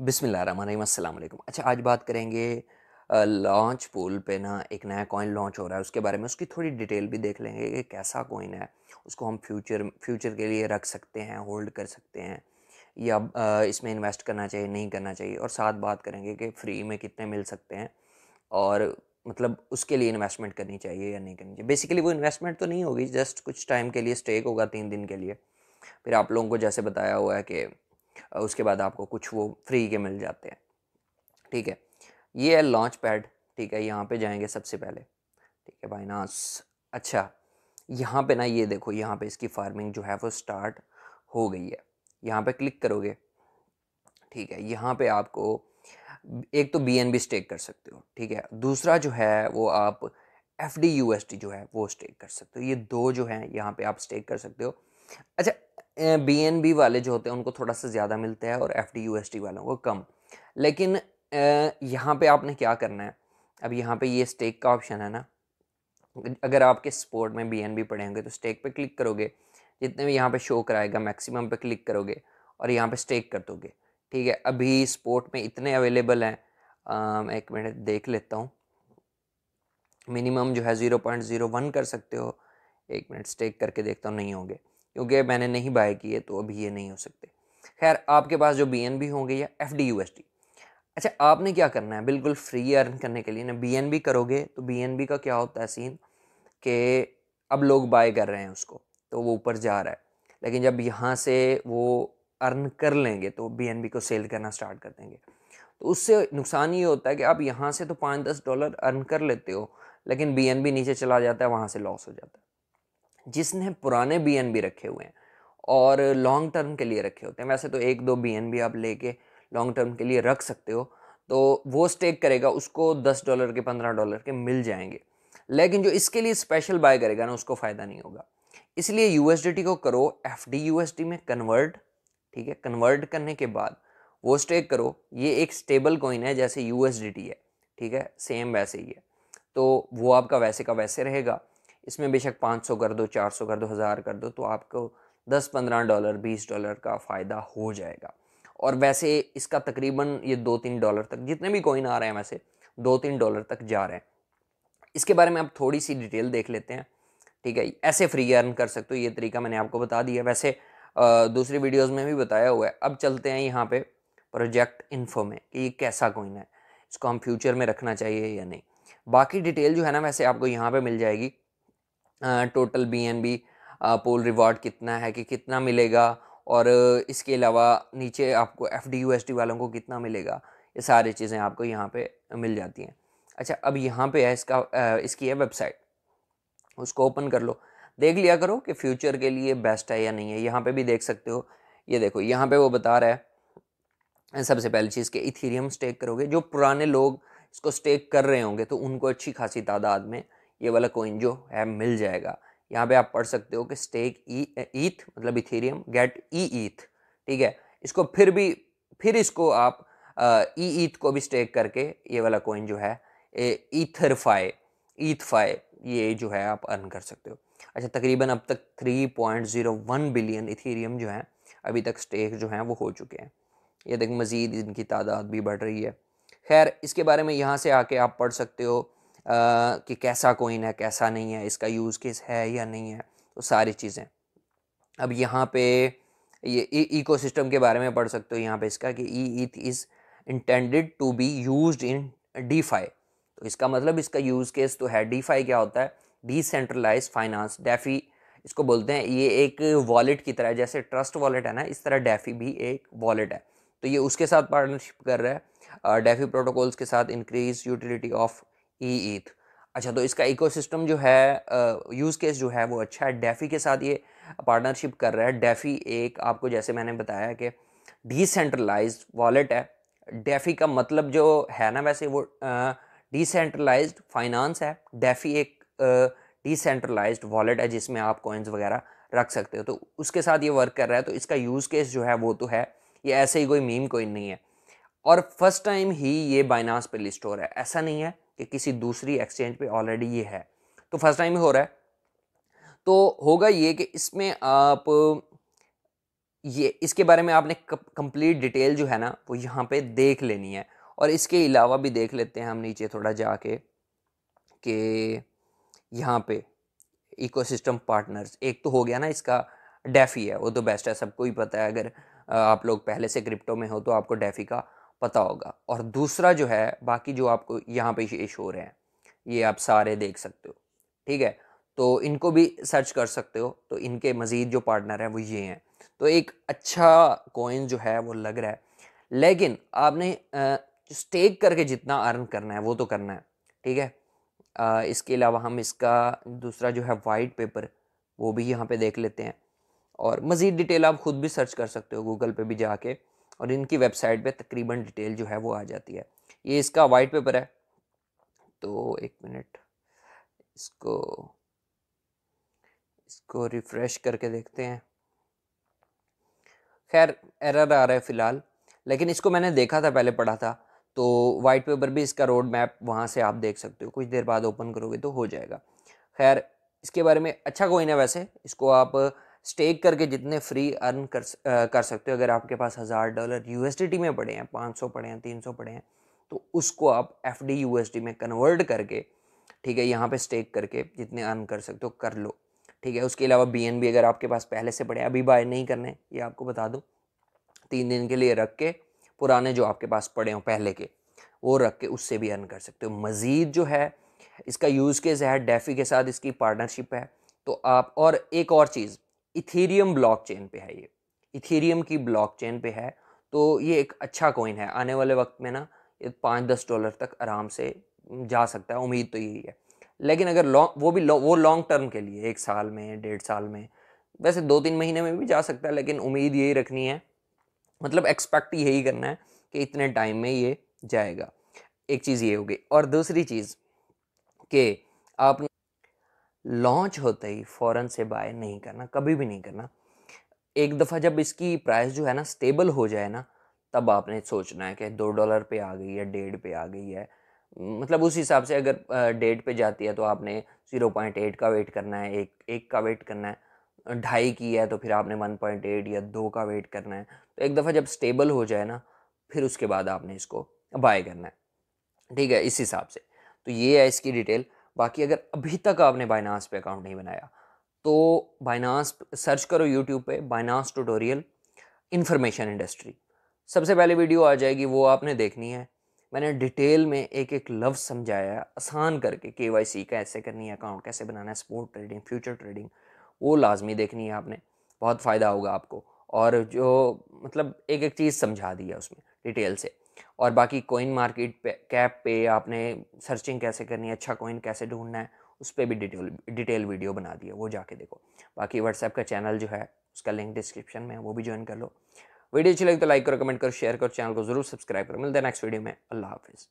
बिसमीम अच्छा आज बात करेंगे लॉन्च पूल पे ना एक नया कॉइन लॉन्च हो रहा है उसके बारे में उसकी थोड़ी डिटेल भी देख लेंगे कि कैसा कॉइन है उसको हम फ्यूचर फ्यूचर के लिए रख सकते हैं होल्ड कर सकते हैं या इसमें इन्वेस्ट करना चाहिए नहीं करना चाहिए और साथ बात करेंगे कि फ्री में कितने मिल सकते हैं और मतलब उसके लिए इन्वेस्टमेंट करनी चाहिए या नहीं करनी चाहिए बेसिकली वो इन्वेस्टमेंट तो नहीं होगी जस्ट कुछ टाइम के लिए स्टेक होगा तीन दिन के लिए फिर आप लोगों को जैसे बताया हुआ है कि उसके बाद आपको कुछ वो फ्री के मिल जाते हैं ठीक है ये है लॉन्च पैड ठीक है यहाँ पे जाएंगे सबसे पहले ठीक है बाइनास अच्छा यहाँ पे ना ये देखो यहाँ पे इसकी फार्मिंग जो है वो स्टार्ट हो गई है यहाँ पे क्लिक करोगे ठीक है यहाँ पे आपको एक तो बी एन बी स्टेक कर सकते हो ठीक है दूसरा जो है वो आप F D U S T जो है वो स्टेक कर सकते हो ये दो जो है यहाँ पे आप स्टेक कर सकते हो अच्छा बी एन बी वाले जो होते हैं उनको थोड़ा सा ज़्यादा मिलता है और F D U S T वालों को कम लेकिन यहाँ पे आपने क्या करना है अब यहाँ पे ये स्टेक का ऑप्शन है ना अगर आपके सपोर्ट में बी एन बी पड़े होंगे तो स्टेक पे क्लिक करोगे जितने भी यहाँ पे शो कराएगा मैक्सिमम पे क्लिक करोगे और यहाँ पे स्टेक कर दोगे ठीक है अभी स्पोर्ट में इतने अवेलेबल हैं मैं एक मिनट देख लेता हूँ मिनिमम जो है ज़ीरो पॉइंट ज़ीरो वन कर सकते हो एक मिनट स्टेक करके देखता हूँ नहीं होंगे क्योंकि मैंने नहीं बाय किए तो अभी ये नहीं हो सकते खैर आपके पास जो बी होंगे या एफ डी अच्छा आपने क्या करना है बिल्कुल फ्री अर्न करने के लिए ना बी करोगे तो बी का क्या होता है सीन कि अब लोग बाय कर रहे हैं उसको तो वो ऊपर जा रहा है लेकिन जब यहाँ से वो अर्न कर लेंगे तो बी को सेल करना स्टार्ट कर देंगे तो उससे नुकसान ये होता है कि आप यहाँ से तो पाँच दस डॉलर अर्न कर लेते हो लेकिन बी नीचे चला जाता है वहाँ से लॉस हो जाता है जिसने पुराने बी एन बी रखे हुए हैं और लॉन्ग टर्म के लिए रखे होते हैं वैसे तो एक दो बी एन बी आप लेके लॉन्ग टर्म के लिए रख सकते हो तो वो स्टेक करेगा उसको दस डॉलर के पंद्रह डॉलर के मिल जाएंगे लेकिन जो इसके लिए स्पेशल बाय करेगा ना उसको फ़ायदा नहीं होगा इसलिए टी को करो एफ डी में कन्वर्ट ठीक है कन्वर्ट करने के बाद वो स्टेक करो ये एक स्टेबल कॉइन है जैसे टी है ठीक है सेम वैसे ही है तो वो आपका वैसे का वैसे रहेगा इसमें बेशक पाँच सौ कर दो चार सौ कर दो हज़ार कर दो तो आपको दस पंद्रह डॉलर बीस डॉलर का फ़ायदा हो जाएगा और वैसे इसका तकरीबन ये दो तीन डॉलर तक जितने भी कॉइन आ रहे हैं वैसे दो तीन डॉलर तक जा रहे हैं इसके बारे में आप थोड़ी सी डिटेल देख लेते हैं ठीक है ऐसे फ्री अर्न कर सकते हो ये तरीका मैंने आपको बता दिया वैसे दूसरी वीडियोस में भी बताया हुआ है अब चलते हैं यहाँ पे प्रोजेक्ट इन्फो में कि ये कैसा कोइन है इसको हम फ्यूचर में रखना चाहिए या नहीं बाकी डिटेल जो है ना वैसे आपको यहाँ पे मिल जाएगी total B N B pool reward कितना है कि कितना मिलेगा और इसके अलावा नीचे आपको F D U S T वालों को कितना मिलेगा ये सारी चीज़ें आपको यहाँ पे मिल जाती हैं अच्छा अब यहाँ पे है इसका इसकी है वेबसाइट उसको ओपन कर लो देख लिया करो कि फ्यूचर के लिए बेस्ट है या नहीं है यहाँ पे भी देख सकते हो ये देखो यहाँ पे वो बता रहा है सबसे पहली चीज़ के इथीरियम स्टेक करोगे जो पुराने लोग इसको स्टेक कर रहे होंगे तो उनको अच्छी खासी तादाद में ये वाला कोइन जो है मिल जाएगा यहाँ पे आप पढ़ सकते हो कि स्टेक ई ईथ मतलब इथेरियम गेट ई ईथ ठीक है इसको फिर भी फिर इसको आप ई ईथ e को भी स्टेक करके ये वाला कोइन जो है ईथर ईथ ईथफाई ये जो है आप अर्न कर सकते हो अच्छा तकरीबन अब तक 3.01 बिलियन इथेरियम जो है अभी तक स्टेक जो हैं वो हो चुके हैं ये देख मज़ीद इनकी तादाद भी बढ़ रही है खैर इसके बारे में यहाँ से आके आप पढ़ सकते हो कि कैसा कोइन है कैसा नहीं है इसका यूज़ केस है या नहीं है तो सारी चीज़ें अब यहाँ पे ये सिस्टम के बारे में पढ़ सकते हो यहाँ पे इसका कि E eth is intended to be use in D तो इसका मतलब इसका यूज़ केस तो है डी क्या होता है डिसेंट्रलाइज फाइनेंस डेफी इसको बोलते हैं ये एक वॉलेट की तरह जैसे ट्रस्ट वॉलेट है ना इस तरह डेफी भी एक वॉलेट है तो ये उसके साथ पार्टनरशिप कर रहा है डेफी प्रोटोकॉल्स के साथ increase utility of E e eth e अच्छा तो इसका इकोसिस्टम जो है यूज़ केस जो है वो अच्छा है डेफ़ी के साथ ये पार्टनरशिप कर रहा है डेफ़ी एक आपको जैसे मैंने बताया कि डिसेंट्रलाइज वॉलेट है डेफ़ी का मतलब जो है ना वैसे वो डिसेंट्रलाइज फाइनेंस है डेफ़ी एक डिसेंट्रलाइज वॉलेट है जिसमें आप कॉइन्स वगैरह रख सकते हो तो उसके साथ ये वर्क कर रहा है तो इसका यूज़ केस जो है वो तो है ये ऐसे ही कोई मीम कोइन नहीं है और फर्स्ट टाइम ही ये बाइनास पे लिस्ट हो रहा है ऐसा नहीं है कि किसी दूसरी एक्सचेंज पे ऑलरेडी ये है तो फर्स्ट टाइम हो रहा है तो होगा ये कि इसमें आप ये इसके बारे में आपने कंप्लीट डिटेल जो है ना वो यहाँ पे देख लेनी है और इसके अलावा भी देख लेते हैं हम नीचे थोड़ा जाके कि यहाँ पे इकोसिस्टम पार्टनर्स एक तो हो गया ना इसका डेफी है वो तो बेस्ट है सबको ही पता है अगर आप लोग पहले से क्रिप्टो में हो तो आपको डेफी का पता होगा और दूसरा जो है बाकी जो आपको यहाँ पे ये शो रहे हैं ये आप सारे देख सकते हो ठीक है तो इनको भी सर्च कर सकते हो तो इनके मज़ीद जो पार्टनर हैं वो ये हैं तो एक अच्छा कोइन जो है वो लग रहा है लेकिन आपने स्टेक करके जितना अर्न करना है वो तो करना है ठीक है आ, इसके अलावा हम इसका दूसरा जो है वाइट पेपर वो भी यहाँ पे देख लेते हैं और मज़ीद डिटेल आप ख़ुद भी सर्च कर सकते हो गूगल पे भी जाके और इनकी वेबसाइट पे तकरीबन डिटेल जो है वो आ जाती है ये इसका वाइट पेपर है तो एक मिनट इसको इसको रिफ़्रेश करके देखते हैं खैर एरर आ रहा है फ़िलहाल लेकिन इसको मैंने देखा था पहले पढ़ा था तो वाइट पेपर भी इसका रोड मैप वहाँ से आप देख सकते हो कुछ देर बाद ओपन करोगे तो हो जाएगा खैर इसके बारे में अच्छा कोई ना वैसे इसको आप स्टेक करके जितने फ्री अर्न कर कर सकते हो अगर आपके पास हज़ार डॉलर यू में पड़े हैं पाँच सौ पड़े हैं तीन सौ पड़े हैं तो उसको आप एफ डी में कन्वर्ट करके ठीक है यहाँ पे स्टेक करके जितने अर्न कर सकते हो कर लो ठीक है उसके अलावा बी एन बी अगर आपके पास पहले से पड़े अभी बाय नहीं करने ये आपको बता दूँ तीन दिन के लिए रख के पुराने जो आपके पास पड़े हों पहले के वो रख के उससे भी अर्न कर सकते हो मज़ीद जो है इसका यूज़ केस है डेफी के साथ इसकी पार्टनरशिप है तो आप और एक और चीज़ इथेरियम ब्लॉकचेन पे है ये इथेरियम की ब्लॉकचेन पे है तो ये एक अच्छा कॉइन है आने वाले वक्त में ना ये पाँच दस डॉलर तक आराम से जा सकता है उम्मीद तो यही है लेकिन अगर लॉन्ग वो भी लौ, वो लॉन्ग टर्म के लिए एक साल में डेढ़ साल में वैसे दो तीन महीने में भी जा सकता है लेकिन उम्मीद यही रखनी है मतलब एक्सपेक्ट यही करना है कि इतने टाइम में ये जाएगा एक चीज़ ये होगी और दूसरी चीज़ के आपने लॉन्च होते ही फ़ौरन से बाय नहीं करना कभी भी नहीं करना एक दफ़ा जब इसकी प्राइस जो है ना स्टेबल हो जाए ना तब आपने सोचना है कि दो डॉलर पे आ गई है डेढ़ पे आ गई है मतलब उस हिसाब से अगर डेढ़ पे जाती है तो आपने ज़ीरो पॉइंट एट का वेट करना है एक एक का वेट करना है ढाई की है तो फिर आपने वन पॉइंट एट या दो का वेट करना है तो एक दफ़ा जब स्टेबल हो जाए ना फिर उसके बाद आपने इसको बाय करना है ठीक है इस हिसाब से तो ये है इसकी डिटेल बाकी अगर अभी तक आपने बाइनास पे अकाउंट नहीं बनाया तो बाइनास सर्च करो यूट्यूब पे बाइनास ट्यूटोरियल इन्फॉर्मेशन इंडस्ट्री सबसे पहले वीडियो आ जाएगी वो आपने देखनी है मैंने डिटेल में एक एक लफ्ज़ समझाया आसान करके के वाई सी कैसे करनी है अकाउंट कैसे बनाना है स्पोर्ट ट्रेडिंग फ्यूचर ट्रेडिंग वो लाजमी देखनी है आपने बहुत फ़ायदा होगा आपको और जो मतलब एक एक चीज़ समझा दी है उसमें डिटेल से और बाकी कोइन मार्केट पे कैप पे आपने सर्चिंग कैसे करनी है अच्छा कोइन कैसे ढूंढना है उस पर भी डिटेल डिटेल वीडियो बना दिया वो जाके देखो बाकी व्हाट्सएप का चैनल जो है उसका लिंक डिस्क्रिप्शन में है वो भी ज्वाइन कर लो वीडियो अच्छी लगी तो लाइक करो कमेंट करो शेयर करो चैनल को जरूर सब्सक्राइब करो मिलते हैं नेक्स्ट वीडियो में अल्लाह हाफिज़